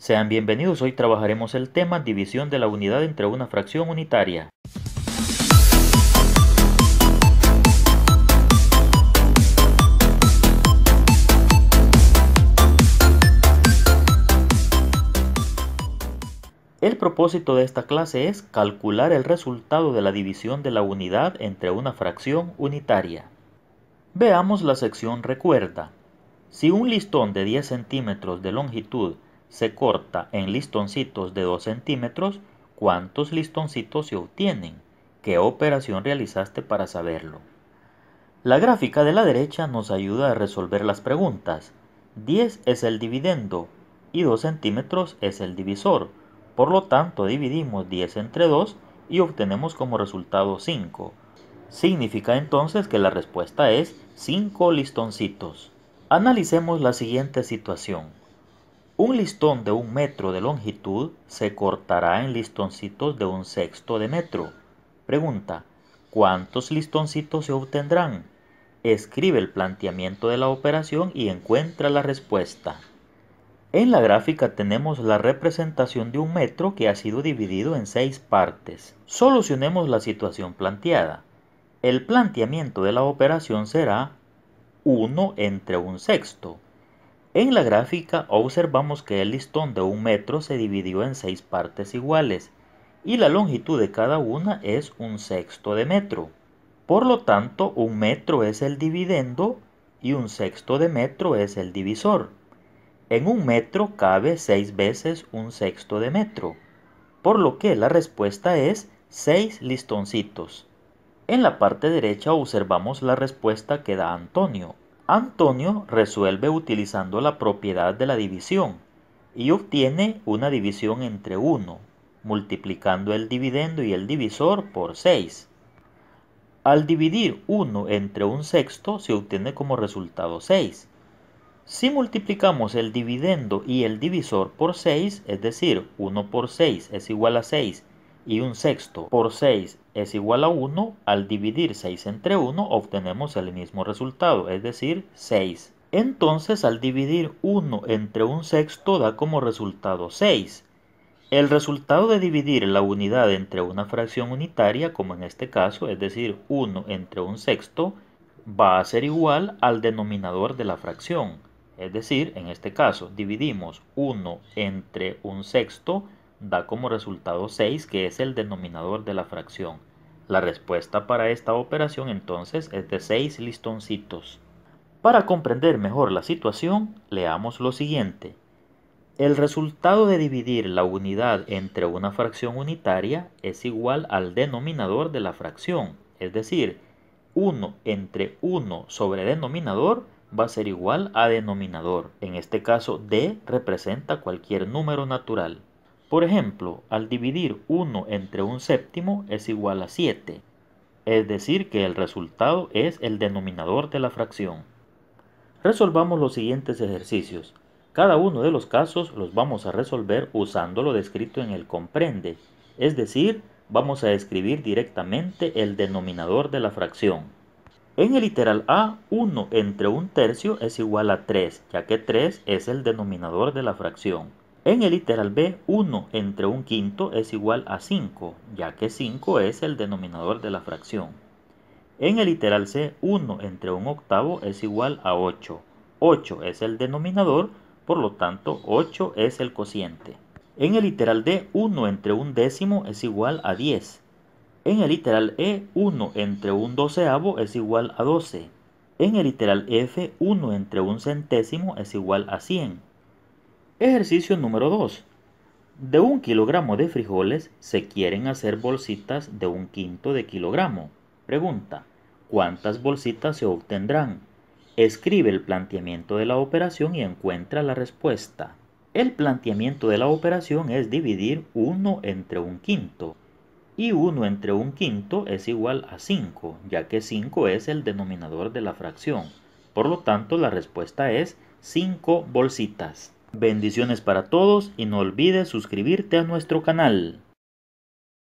Sean bienvenidos, hoy trabajaremos el tema división de la unidad entre una fracción unitaria. El propósito de esta clase es calcular el resultado de la división de la unidad entre una fracción unitaria. Veamos la sección recuerda. Si un listón de 10 centímetros de longitud se corta en listoncitos de 2 centímetros, ¿cuántos listoncitos se obtienen? ¿Qué operación realizaste para saberlo? La gráfica de la derecha nos ayuda a resolver las preguntas. 10 es el dividendo y 2 centímetros es el divisor. Por lo tanto, dividimos 10 entre 2 y obtenemos como resultado 5. Significa entonces que la respuesta es 5 listoncitos. Analicemos la siguiente situación. Un listón de un metro de longitud se cortará en listoncitos de un sexto de metro. Pregunta, ¿cuántos listoncitos se obtendrán? Escribe el planteamiento de la operación y encuentra la respuesta. En la gráfica tenemos la representación de un metro que ha sido dividido en seis partes. Solucionemos la situación planteada. El planteamiento de la operación será 1 entre un sexto. En la gráfica observamos que el listón de un metro se dividió en seis partes iguales y la longitud de cada una es un sexto de metro. Por lo tanto, un metro es el dividendo y un sexto de metro es el divisor. En un metro cabe seis veces un sexto de metro, por lo que la respuesta es seis listoncitos. En la parte derecha observamos la respuesta que da Antonio. Antonio resuelve utilizando la propiedad de la división y obtiene una división entre 1, multiplicando el dividendo y el divisor por 6. Al dividir 1 entre un sexto se obtiene como resultado 6. Si multiplicamos el dividendo y el divisor por 6, es decir, 1 por 6 es igual a 6 y un sexto por 6 es igual a 1, al dividir 6 entre 1 obtenemos el mismo resultado, es decir, 6. Entonces al dividir 1 entre un sexto da como resultado 6. El resultado de dividir la unidad entre una fracción unitaria, como en este caso, es decir, 1 entre un sexto, va a ser igual al denominador de la fracción. Es decir, en este caso, dividimos 1 entre un sexto da como resultado 6, que es el denominador de la fracción. La respuesta para esta operación entonces es de 6 listoncitos. Para comprender mejor la situación, leamos lo siguiente. El resultado de dividir la unidad entre una fracción unitaria es igual al denominador de la fracción, es decir, 1 entre 1 sobre denominador va a ser igual a denominador. En este caso, D representa cualquier número natural. Por ejemplo, al dividir 1 entre un séptimo es igual a 7, es decir que el resultado es el denominador de la fracción. Resolvamos los siguientes ejercicios. Cada uno de los casos los vamos a resolver usando lo descrito en el comprende, es decir, vamos a escribir directamente el denominador de la fracción. En el literal A, 1 entre un tercio es igual a 3, ya que 3 es el denominador de la fracción. En el literal B, 1 entre 1 quinto es igual a 5, ya que 5 es el denominador de la fracción. En el literal C, 1 entre 1 octavo es igual a 8. 8 es el denominador, por lo tanto 8 es el cociente. En el literal D, 1 entre 1 décimo es igual a 10. En el literal E, 1 entre un doceavo es igual a 12. En el literal F, 1 entre 1 centésimo es igual a 100. Ejercicio número 2. De un kilogramo de frijoles se quieren hacer bolsitas de un quinto de kilogramo. Pregunta, ¿cuántas bolsitas se obtendrán? Escribe el planteamiento de la operación y encuentra la respuesta. El planteamiento de la operación es dividir 1 entre un quinto. Y 1 entre un quinto es igual a 5, ya que 5 es el denominador de la fracción. Por lo tanto, la respuesta es 5 bolsitas. Bendiciones para todos y no olvides suscribirte a nuestro canal.